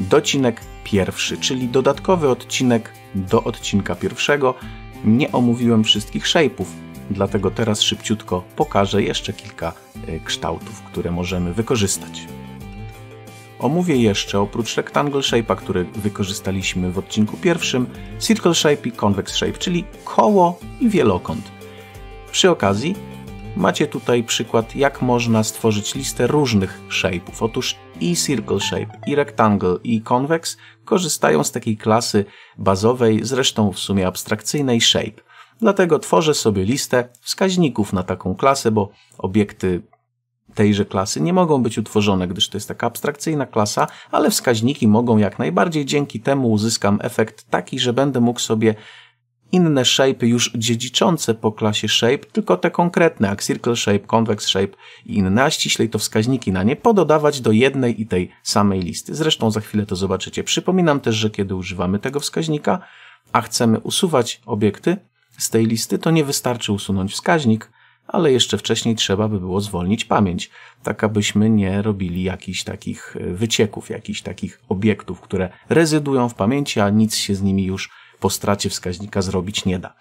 docinek pierwszy, czyli dodatkowy odcinek do odcinka pierwszego. Nie omówiłem wszystkich shapeów, dlatego teraz szybciutko pokażę jeszcze kilka e, kształtów, które możemy wykorzystać. Omówię jeszcze oprócz rectangle shape'a, który wykorzystaliśmy w odcinku pierwszym, circle shape i convex shape, czyli koło i wielokąt. Przy okazji macie tutaj przykład, jak można stworzyć listę różnych shape'ów. Otóż i circle shape, i rectangle, i convex korzystają z takiej klasy bazowej, zresztą w sumie abstrakcyjnej shape. Dlatego tworzę sobie listę wskaźników na taką klasę, bo obiekty tejże klasy nie mogą być utworzone, gdyż to jest taka abstrakcyjna klasa, ale wskaźniki mogą jak najbardziej. Dzięki temu uzyskam efekt taki, że będę mógł sobie inne shape już dziedziczące po klasie shape, tylko te konkretne, jak circle shape, convex shape i inne, a ściślej to wskaźniki na nie pododawać do jednej i tej samej listy. Zresztą za chwilę to zobaczycie. Przypominam też, że kiedy używamy tego wskaźnika, a chcemy usuwać obiekty z tej listy, to nie wystarczy usunąć wskaźnik, ale jeszcze wcześniej trzeba by było zwolnić pamięć, tak abyśmy nie robili jakichś takich e, wycieków, jakichś takich obiektów, które rezydują w pamięci, a nic się z nimi już po stracie wskaźnika zrobić nie da.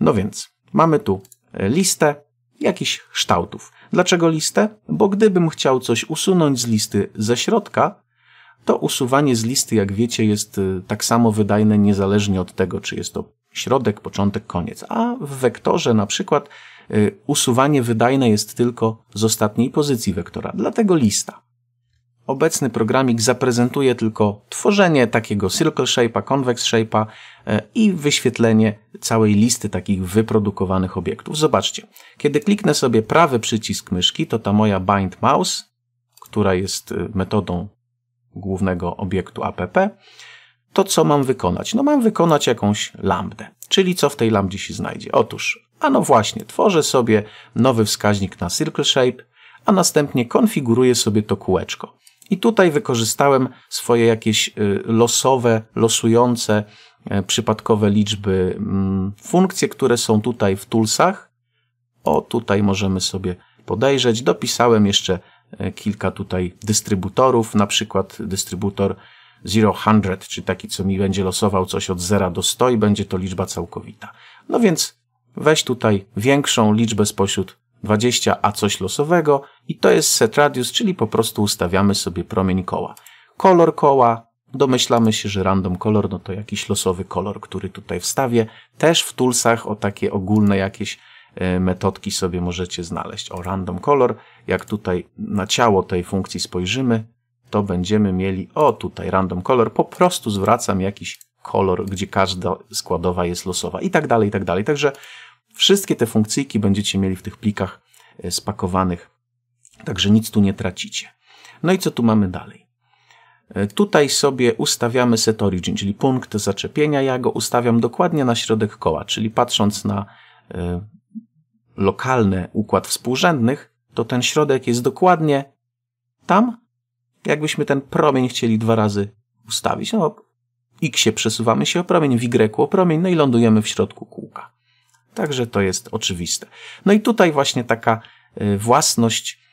No więc mamy tu e, listę jakichś kształtów. Dlaczego listę? Bo gdybym chciał coś usunąć z listy ze środka, to usuwanie z listy, jak wiecie, jest e, tak samo wydajne niezależnie od tego, czy jest to środek, początek, koniec. A w wektorze na przykład e, usuwanie wydajne jest tylko z ostatniej pozycji wektora, dlatego lista. Obecny programik zaprezentuje tylko tworzenie takiego circle shape'a, convex shape'a e, i wyświetlenie całej listy takich wyprodukowanych obiektów. Zobaczcie, kiedy kliknę sobie prawy przycisk myszki, to ta moja bind mouse, która jest e, metodą głównego obiektu app, to co mam wykonać? No mam wykonać jakąś lambdę, czyli co w tej lambdzie się znajdzie. Otóż, a no właśnie, tworzę sobie nowy wskaźnik na circle shape, a następnie konfiguruję sobie to kółeczko. I tutaj wykorzystałem swoje jakieś y, losowe, losujące, e, przypadkowe liczby, mm, funkcje, które są tutaj w toolsach. O, tutaj możemy sobie podejrzeć. Dopisałem jeszcze e, kilka tutaj dystrybutorów, na przykład dystrybutor 0,100, czy taki, co mi będzie losował coś od 0 do 100 i będzie to liczba całkowita. No więc weź tutaj większą liczbę spośród 20 a coś losowego i to jest set radius, czyli po prostu ustawiamy sobie promień koła. Kolor koła, domyślamy się, że random kolor, no to jakiś losowy kolor, który tutaj wstawię. Też w toolsach o takie ogólne jakieś e, metodki sobie możecie znaleźć. O random color, jak tutaj na ciało tej funkcji spojrzymy, to będziemy mieli, o tutaj random color, po prostu zwracam jakiś kolor, gdzie każda składowa jest losowa i tak dalej, i tak dalej. Także Wszystkie te funkcyjki będziecie mieli w tych plikach e, spakowanych, także nic tu nie tracicie. No i co tu mamy dalej? E, tutaj sobie ustawiamy set origin, czyli punkt zaczepienia. Ja go ustawiam dokładnie na środek koła, czyli patrząc na y, lokalny układ współrzędnych, to ten środek jest dokładnie tam, jakbyśmy ten promień chcieli dwa razy ustawić. No, x się przesuwamy się o promień, w y o promień, no i lądujemy w środku kółka. Także to jest oczywiste. No i tutaj właśnie taka y, własność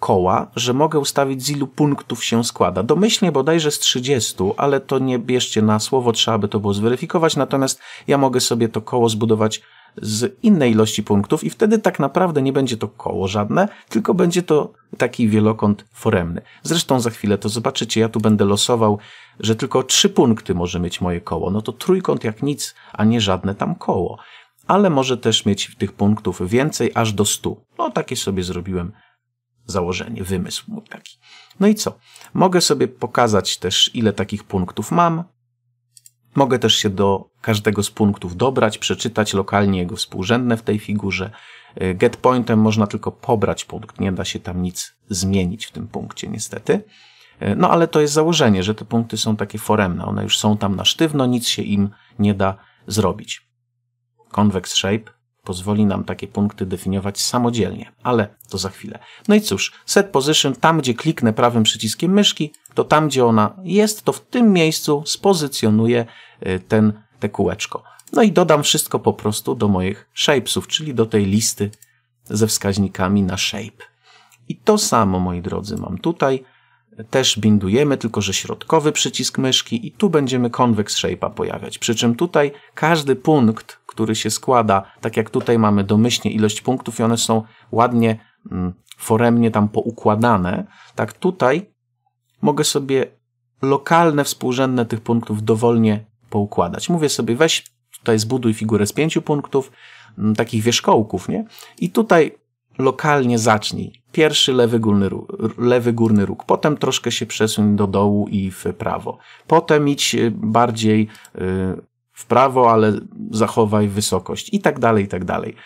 koła, że mogę ustawić z ilu punktów się składa. Domyślnie bodajże z 30, ale to nie bierzcie na słowo, trzeba by to było zweryfikować, natomiast ja mogę sobie to koło zbudować z innej ilości punktów i wtedy tak naprawdę nie będzie to koło żadne, tylko będzie to taki wielokąt foremny. Zresztą za chwilę to zobaczycie, ja tu będę losował, że tylko trzy punkty może mieć moje koło. No to trójkąt jak nic, a nie żadne tam koło ale może też mieć tych punktów więcej, aż do 100. No takie sobie zrobiłem założenie, wymysł mój taki. No i co? Mogę sobie pokazać też, ile takich punktów mam. Mogę też się do każdego z punktów dobrać, przeczytać lokalnie jego współrzędne w tej figurze. E, get pointem można tylko pobrać punkt, nie da się tam nic zmienić w tym punkcie niestety. E, no ale to jest założenie, że te punkty są takie foremne, one już są tam na sztywno, nic się im nie da zrobić. Convex Shape pozwoli nam takie punkty definiować samodzielnie, ale to za chwilę. No i cóż, set position, tam gdzie kliknę prawym przyciskiem myszki, to tam gdzie ona jest, to w tym miejscu spozycjonuję y, ten, te kółeczko. No i dodam wszystko po prostu do moich shapesów, czyli do tej listy ze wskaźnikami na shape. I to samo, moi drodzy, mam tutaj też bindujemy, tylko że środkowy przycisk myszki i tu będziemy convex shape'a pojawiać. Przy czym tutaj każdy punkt, który się składa, tak jak tutaj mamy domyślnie ilość punktów i one są ładnie mm, foremnie tam poukładane, tak tutaj mogę sobie lokalne współrzędne tych punktów dowolnie poukładać. Mówię sobie weź tutaj zbuduj figurę z pięciu punktów, m, mm, takich wierzchołków, nie? I tutaj lokalnie zacznij Pierwszy lewy górny, lewy górny róg, potem troszkę się przesuń do dołu i w prawo. Potem idź y, bardziej y, w prawo, ale zachowaj wysokość i tak dalej, i tak dalej.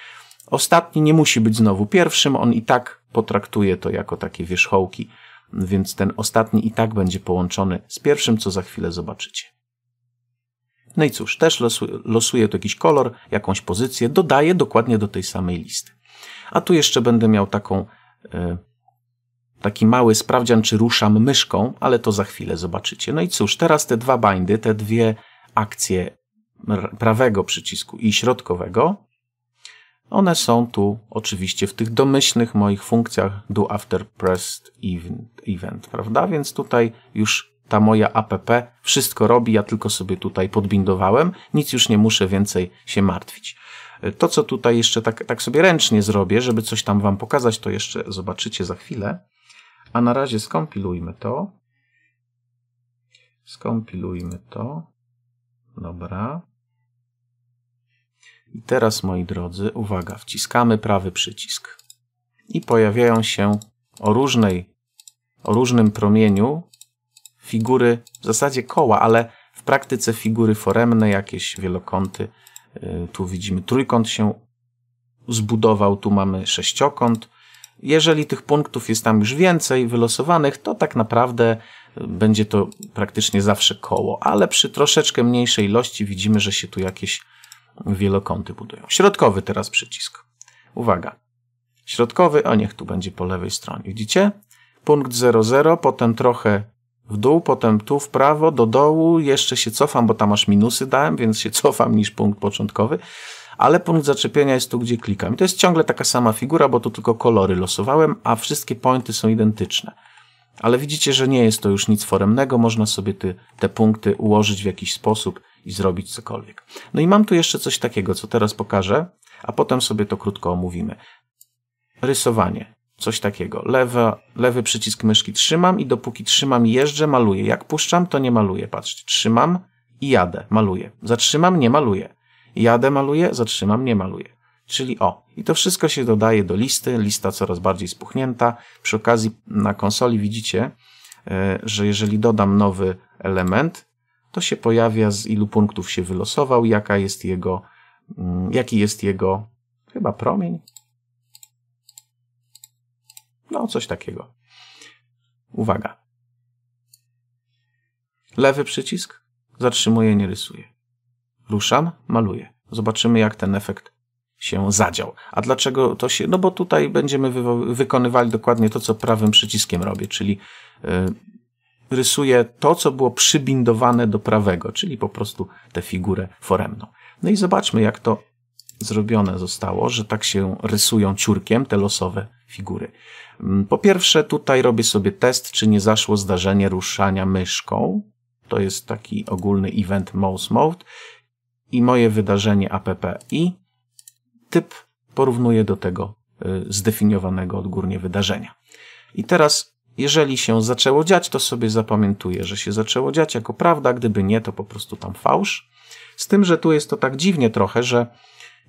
Ostatni nie musi być znowu pierwszym, on i tak potraktuje to jako takie wierzchołki, więc ten ostatni i tak będzie połączony z pierwszym, co za chwilę zobaczycie. No i cóż, też losuje, tu jakiś kolor, jakąś pozycję, dodaję dokładnie do tej samej listy. A tu jeszcze będę miał taką E, taki mały sprawdzian, czy ruszam myszką, ale to za chwilę zobaczycie. No i cóż, teraz te dwa bindy, te dwie akcje prawego przycisku i środkowego, one są tu oczywiście w tych domyślnych moich funkcjach do after pressed event, prawda? Więc tutaj już ta moja app wszystko robi, ja tylko sobie tutaj podbindowałem, nic już nie muszę więcej się martwić. To, co tutaj jeszcze tak, tak sobie ręcznie zrobię, żeby coś tam wam pokazać, to jeszcze zobaczycie za chwilę. A na razie skompilujmy to. Skompilujmy to. Dobra. I teraz, moi drodzy, uwaga, wciskamy prawy przycisk. I pojawiają się o, różnej, o różnym promieniu figury, w zasadzie koła, ale w praktyce figury foremne, jakieś wielokąty, Y, tu widzimy trójkąt się zbudował, tu mamy sześciokąt. Jeżeli tych punktów jest tam już więcej wylosowanych, to tak naprawdę y, będzie to praktycznie zawsze koło, ale przy troszeczkę mniejszej ilości widzimy, że się tu jakieś wielokąty budują. Środkowy teraz przycisk. Uwaga. Środkowy, o niech tu będzie po lewej stronie. Widzicie? Punkt 00, potem trochę w dół, potem tu w prawo, do dołu, jeszcze się cofam, bo tam aż minusy dałem, więc się cofam niż punkt początkowy, ale punkt zaczepienia jest tu, gdzie klikam. I to jest ciągle taka sama figura, bo tu tylko kolory losowałem, a wszystkie pointy są identyczne. Ale widzicie, że nie jest to już nic foremnego, można sobie te, te punkty ułożyć w jakiś sposób i zrobić cokolwiek. No i mam tu jeszcze coś takiego, co teraz pokażę, a potem sobie to krótko omówimy. Rysowanie. Coś takiego. lewy przycisk myszki trzymam i dopóki trzymam jeżdżę, maluję. Jak puszczam, to nie maluję. Patrzcie, trzymam i jadę, maluję. Zatrzymam, nie maluję. Jadę, maluję, zatrzymam, nie maluję. Czyli o. I to wszystko się dodaje do listy. Lista coraz bardziej spuchnięta. Przy okazji na konsoli widzicie, e, że jeżeli dodam nowy element, to się pojawia z ilu punktów się wylosował, jaka jest jego, mm, jaki jest jego chyba promień, no, coś takiego. Uwaga. Lewy przycisk zatrzymuję, nie rysuję. Ruszam, maluję. Zobaczymy, jak ten efekt się zadział. A dlaczego to się... No bo tutaj będziemy wykonywali dokładnie to, co prawym przyciskiem robię, czyli yy, rysuję to, co było przybindowane do prawego, czyli po prostu tę figurę foremną. No i zobaczmy, jak to zrobione zostało, że tak się rysują ciurkiem te losowe figury. Mm, po pierwsze, tutaj robię sobie test, czy nie zaszło zdarzenie ruszania myszką. To jest taki ogólny event mouse mode i moje wydarzenie i Typ porównuję do tego y, zdefiniowanego odgórnie wydarzenia. I teraz, jeżeli się zaczęło dziać, to sobie zapamiętuję, że się zaczęło dziać jako prawda, gdyby nie, to po prostu tam fałsz. Z tym, że tu jest to tak dziwnie trochę, że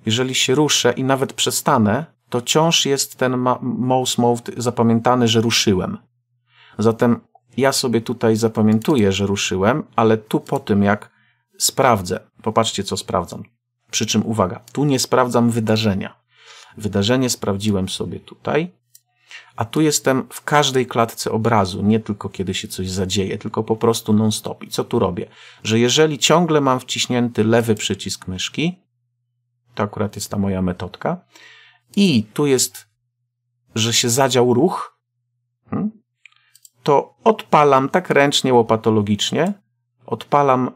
jeżeli się ruszę i nawet przestanę, to wciąż jest ten mouse mode zapamiętany, że ruszyłem. Zatem ja sobie tutaj zapamiętuję, że ruszyłem, ale tu po tym jak sprawdzę, popatrzcie co sprawdzam. Przy czym uwaga, tu nie sprawdzam wydarzenia. Wydarzenie sprawdziłem sobie tutaj, a tu jestem w każdej klatce obrazu, nie tylko kiedy się coś zadzieje, tylko po prostu non-stop. I co tu robię? Że jeżeli ciągle mam wciśnięty lewy przycisk myszki, to akurat jest ta moja metodka. I tu jest, że się zadział ruch. Hmm? To odpalam tak ręcznie, łopatologicznie. Odpalam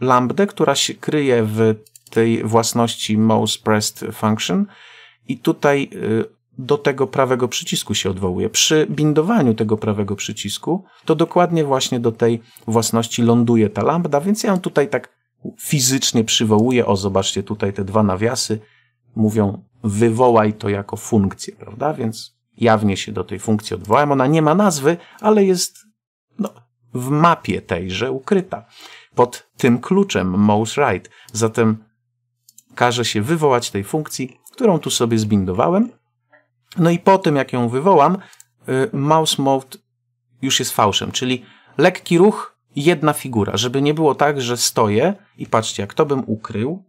lambdę, która się kryje w tej własności mouse pressed function i tutaj y, do tego prawego przycisku się odwołuje. Przy bindowaniu tego prawego przycisku to dokładnie właśnie do tej własności ląduje ta lambda, więc ja ją tutaj tak fizycznie przywołuje, o zobaczcie tutaj te dwa nawiasy, mówią wywołaj to jako funkcję, prawda? Więc jawnie się do tej funkcji odwołałem. Ona nie ma nazwy, ale jest no, w mapie tejże ukryta pod tym kluczem mouse right. Zatem każe się wywołać tej funkcji, którą tu sobie zbindowałem. No i po tym, jak ją wywołam, y, mouse mode już jest fałszem, czyli lekki ruch jedna figura, żeby nie było tak, że stoję i patrzcie, jak to bym ukrył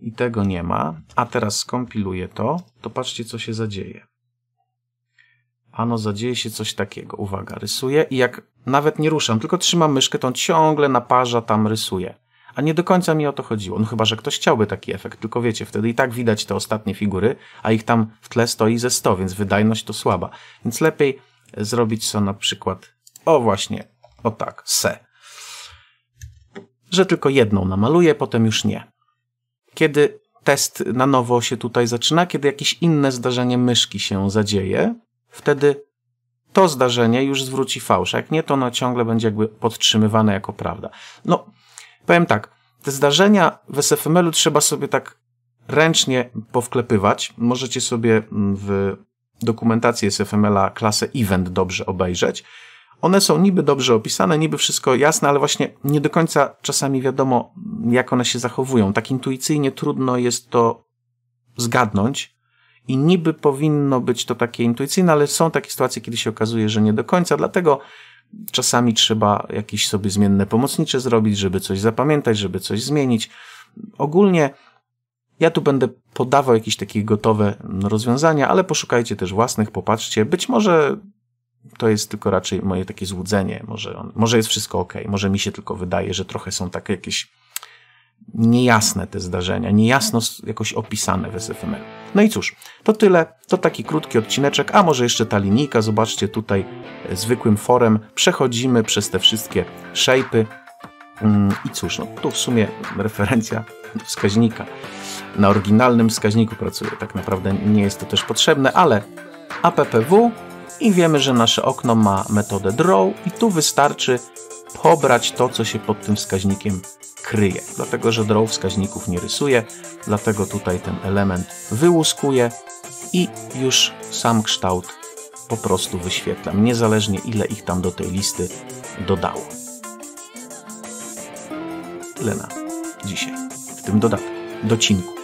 i tego nie ma, a teraz skompiluję to, to patrzcie, co się zadzieje. Ano, zadzieje się coś takiego. Uwaga, rysuję i jak nawet nie ruszam, tylko trzymam myszkę, to on ciągle naparza tam rysuje. A nie do końca mi o to chodziło. No chyba, że ktoś chciałby taki efekt, tylko wiecie, wtedy i tak widać te ostatnie figury, a ich tam w tle stoi ze 100, więc wydajność to słaba. Więc lepiej zrobić co na przykład... O właśnie, o no tak, se. Że tylko jedną namaluję, potem już nie. Kiedy test na nowo się tutaj zaczyna, kiedy jakieś inne zdarzenie myszki się zadzieje, wtedy to zdarzenie już zwróci fałsz. Jak nie, to ono ciągle będzie jakby podtrzymywane jako prawda. No, powiem tak, te zdarzenia w SFML-u trzeba sobie tak ręcznie powklepywać. Możecie sobie mm, w dokumentacji SFML-a klasę event dobrze obejrzeć one są niby dobrze opisane, niby wszystko jasne, ale właśnie nie do końca czasami wiadomo, jak one się zachowują. Tak intuicyjnie trudno jest to zgadnąć. I niby powinno być to takie intuicyjne, ale są takie sytuacje, kiedy się okazuje, że nie do końca, dlatego czasami trzeba jakieś sobie zmienne pomocnicze zrobić, żeby coś zapamiętać, żeby coś zmienić. Ogólnie ja tu będę podawał jakieś takie gotowe rozwiązania, ale poszukajcie też własnych, popatrzcie. Być może to jest tylko raczej moje takie złudzenie. Może, on, może jest wszystko ok, może mi się tylko wydaje, że trochę są takie jakieś niejasne te zdarzenia, niejasno jakoś opisane w SFML. No i cóż, to tyle, to taki krótki odcineczek, a może jeszcze ta linijka, zobaczcie tutaj e, zwykłym forem, przechodzimy przez te wszystkie shape'y mm, i cóż, no tu w sumie referencja wskaźnika. Na oryginalnym wskaźniku pracuję, tak naprawdę nie jest to też potrzebne, ale appw i wiemy, że nasze okno ma metodę draw i tu wystarczy pobrać to, co się pod tym wskaźnikiem kryje. Dlatego, że draw wskaźników nie rysuje, dlatego tutaj ten element wyłuskuje i już sam kształt po prostu wyświetlam, niezależnie ile ich tam do tej listy dodało. Lena, dzisiaj, w tym dodatku, docinku.